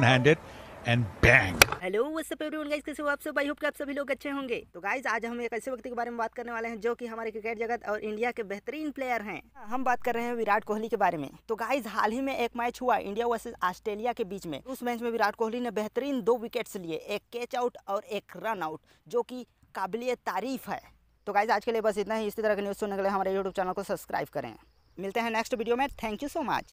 handed and bang hello what's up everyone guys कैसे हो आप सब आई होप कि आप सभी लोग अच्छे होंगे तो गाइस आज हम एक ऐसे व्यक्ति के बारे में बात करने वाले हैं जो कि हमारे क्रिकेट जगत और इंडिया के बेहतरीन प्लेयर हैं हम बात कर रहे हैं विराट कोहली के बारे में तो गाइस हाल ही में एक मैच हुआ इंडिया वर्सेज ऑस्ट्रेलिया के बीच में उस मैच में विराट कोहली ने बेहतरीन दो विकेट्स लिए एक कैच आउट और एक रन आउट जो कि काबिल तारीफ है तो गाइज आज के लिए बस इतना ही इसी तरह के न्यूज़ सुनने के लिए हमारे यूट्यूब चैनल को सब्सक्राइब करें मिलते हैं नेक्स्ट वीडियो में थैंक यू सो मच